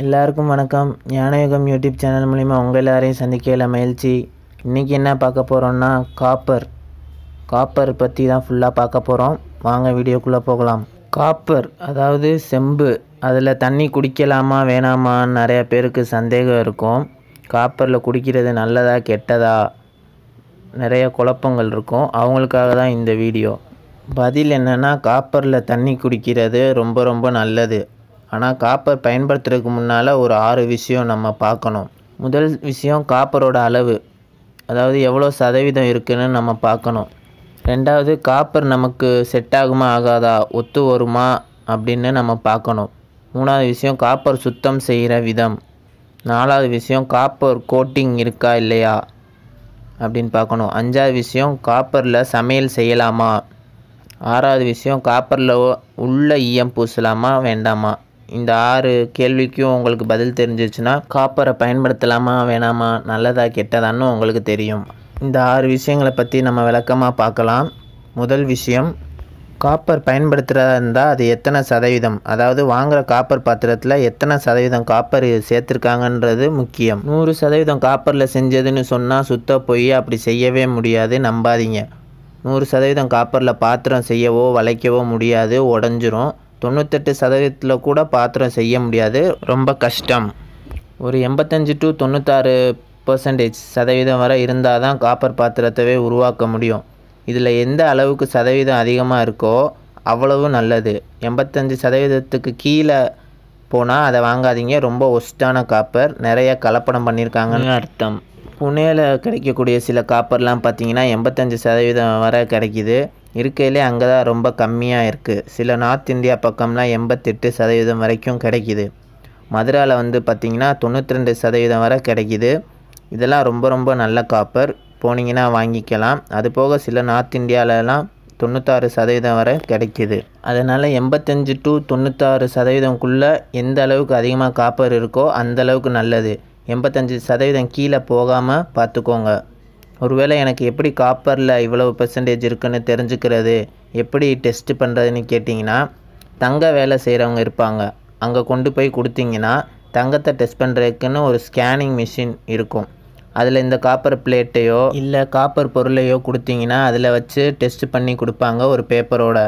எல்லாருக்கும் வணக்கம் ஞானயுகம் YouTube channel மூலிமா உங்கள் எல்லாரையும் சந்திக்கல மகிழ்ச்சி இன்றைக்கி என்ன பார்க்க போகிறோன்னா காப்பர் காப்பர் பற்றி தான் ஃபுல்லாக பார்க்க போகிறோம் வாங்க வீடியோக்குள்ளே போகலாம் காப்பர் அதாவது செம்பு அதில் தண்ணி குடிக்கலாமா வேணாமான்னு நிறையா பேருக்கு சந்தேகம் இருக்கும் காப்பரில் குடிக்கிறது நல்லதா கெட்டதா நிறைய குழப்பங்கள் இருக்கும் அவங்களுக்காக தான் இந்த வீடியோ பதில் என்னென்னா காப்பரில் தண்ணி குடிக்கிறது ரொம்ப ரொம்ப நல்லது ஆனால் காப்பர் பயன்படுத்துறதுக்கு முன்னால் ஒரு ஆறு விஷயம் நம்ம பார்க்கணும் முதல் விஷயம் காப்பரோட அளவு அதாவது எவ்வளோ சதவீதம் இருக்குதுன்னு நம்ம பார்க்கணும் ரெண்டாவது காப்பர் நமக்கு செட் ஆகுமா ஆகாதா ஒத்து வருமா அப்படின்னு நம்ம பார்க்கணும் மூணாவது விஷயம் காப்பர் சுத்தம் செய்கிற விதம் நாலாவது விஷயம் காப்பர் கோட்டிங் இருக்கா இல்லையா அப்படின்னு பார்க்கணும் அஞ்சாவது விஷயம் காப்பரில் சமையல் செய்யலாமா ஆறாவது விஷயம் காப்பரில் உள்ள ஈயம் பூசலாமா வேண்டாமா இந்த ஆறு கேள்விக்கும் உங்களுக்கு பதில் தெரிஞ்சிச்சுன்னா காப்பரை பயன்படுத்தலாமா வேணாமா நல்லதா கெட்டதான்னு உங்களுக்கு தெரியும் இந்த ஆறு விஷயங்களை பற்றி நம்ம விளக்கமாக பார்க்கலாம் முதல் விஷயம் காப்பர் பயன்படுத்துகிறதா இருந்தால் அது எத்தனை சதவீதம் அதாவது வாங்குகிற காப்பர் பாத்திரத்தில் எத்தனை சதவீதம் காப்பர் சேர்த்துருக்காங்கன்றது முக்கியம் நூறு சதவீதம் காப்பரில் செஞ்சதுன்னு சொன்னால் சுத்த போய் அப்படி செய்யவே முடியாது நம்பாதீங்க நூறு சதவீதம் காப்பரில் பாத்திரம் செய்யவோ வளைக்கவோ முடியாது உடஞ்சிரும் தொண்ணூத்தெட்டு சதவீதத்தில் கூட பாத்திரம் செய்ய முடியாது ரொம்ப கஷ்டம் ஒரு எண்பத்தஞ்சு டு தொண்ணூத்தாறு பர்சன்டேஜ் சதவீதம் வரை இருந்தால் தான் காப்பர் பாத்திரத்தவே உருவாக்க முடியும் இதில் எந்த அளவுக்கு சதவீதம் அதிகமாக இருக்கோ அவ்வளவு நல்லது எண்பத்தஞ்சு சதவீதத்துக்கு கீழே போனால் அதை வாங்காதீங்க ரொம்ப ஒஸ்ட்டான காப்பர் நிறைய கலப்படம் பண்ணியிருக்காங்கன்னு அர்த்தம் புனேயில் கிடைக்கக்கூடிய சில காப்பர்லாம் பார்த்தீங்கன்னா எண்பத்தஞ்சு சதவீதம் வர கிடைக்கிது இருக்கையிலே அங்கே தான் ரொம்ப கம்மியாக இருக்குது சில நார்த் இந்தியா பக்கம்லாம் எண்பத்தெட்டு சதவீதம் வரைக்கும் கிடைக்கிது மதுராவில் வந்து பார்த்திங்கன்னா தொண்ணூற்றி ரெண்டு சதவீதம் வரை கிடைக்கிது இதெல்லாம் ரொம்ப ரொம்ப நல்ல காப்பர் போனீங்கன்னா வாங்கிக்கலாம் அது போக சில நார்த் இந்தியாவிலலாம் தொண்ணூத்தாறு சதவீதம் வரை கிடைக்கிது அதனால் எண்பத்தஞ்சு டு தொண்ணூத்தாறு சதவீதம்குள்ளே எந்த அளவுக்கு அதிகமாக காப்பர் இருக்கோ அந்த அளவுக்கு நல்லது எண்பத்தஞ்சு சதவீதம் கீழே போகாமல் பார்த்துக்கோங்க ஒருவேளை எனக்கு எப்படி காப்பரில் இவ்வளவு பெர்சன்டேஜ் இருக்குன்னு தெரிஞ்சுக்கிறது எப்படி டெஸ்ட்டு பண்ணுறதுன்னு கேட்டிங்கன்னா தங்க வேலை செய்கிறவங்க இருப்பாங்க அங்கே கொண்டு போய் கொடுத்தீங்கன்னா தங்கத்தை டெஸ்ட் பண்ணுறதுக்குன்னு ஒரு ஸ்கேனிங் மிஷின் இருக்கும் அதில் இந்த காப்பர் பிளேட்டையோ இல்லை காப்பர் பொருளையோ கொடுத்தீங்கன்னா அதில் வச்சு டெஸ்ட் பண்ணி கொடுப்பாங்க ஒரு பேப்பரோட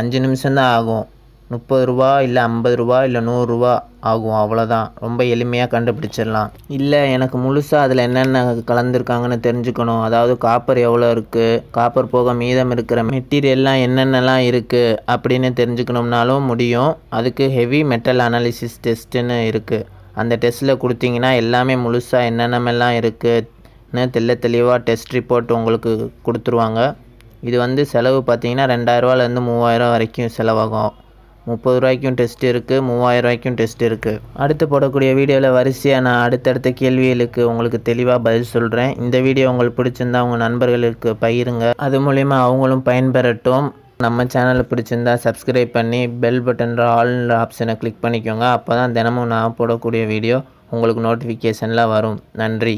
அஞ்சு நிமிஷம்தான் ஆகும் முப்பது ரூபா இல்லை ஐம்பது ரூபா இல்லை நூறுரூவா ஆகும் அவ்வளோதான் ரொம்ப எளிமையாக கண்டுபிடிச்சிடலாம் இல்லை எனக்கு முழுசாக அதில் என்னென்ன கலந்துருக்காங்கன்னு தெரிஞ்சுக்கணும் அதாவது காப்பர் எவ்வளோ இருக்குது காப்பர் போக மீதம் இருக்கிற மெட்டீரியல்லாம் என்னென்னலாம் இருக்குது அப்படின்னு தெரிஞ்சுக்கணும்னாலும் முடியும் அதுக்கு ஹெவி மெட்டல் அனாலிசிஸ் டெஸ்ட்டுன்னு இருக்குது அந்த டெஸ்ட்டில் கொடுத்தீங்கன்னா எல்லாமே முழுசாக என்னென்னமெல்லாம் இருக்குதுன்னு தெல்ல தெளிவாக டெஸ்ட் ரிப்போர்ட் உங்களுக்கு கொடுத்துருவாங்க இது வந்து செலவு பார்த்தீங்கன்னா ரெண்டாயிரரூவாலேருந்து மூவாயிரம் வரைக்கும் செலவாகும் முப்பது ரூபாய்க்கும் டெஸ்ட் இருக்குது மூவாயிரம் ரூபாய்க்கும் டெஸ்ட் இருக்குது அடுத்து போடக்கூடிய வீடியோவில் வரிசையாக நான் அடுத்தடுத்த கேள்விகளுக்கு உங்களுக்கு தெளிவாக பதில் சொல்கிறேன் இந்த வீடியோ உங்களுக்கு பிடிச்சிருந்தா உங்கள் நண்பர்களுக்கு பகிருங்க அது மூலிமா அவங்களும் பயன்பெறட்டும் நம்ம சேனலை பிடிச்சிருந்தா சப்ஸ்கிரைப் பண்ணி பெல் பட்டன்ற ஆல் ஆப்ஷனை கிளிக் பண்ணிக்கோங்க அப்போ தான் தினமும் நான் போடக்கூடிய வீடியோ உங்களுக்கு நோட்டிஃபிகேஷனில் வரும் நன்றி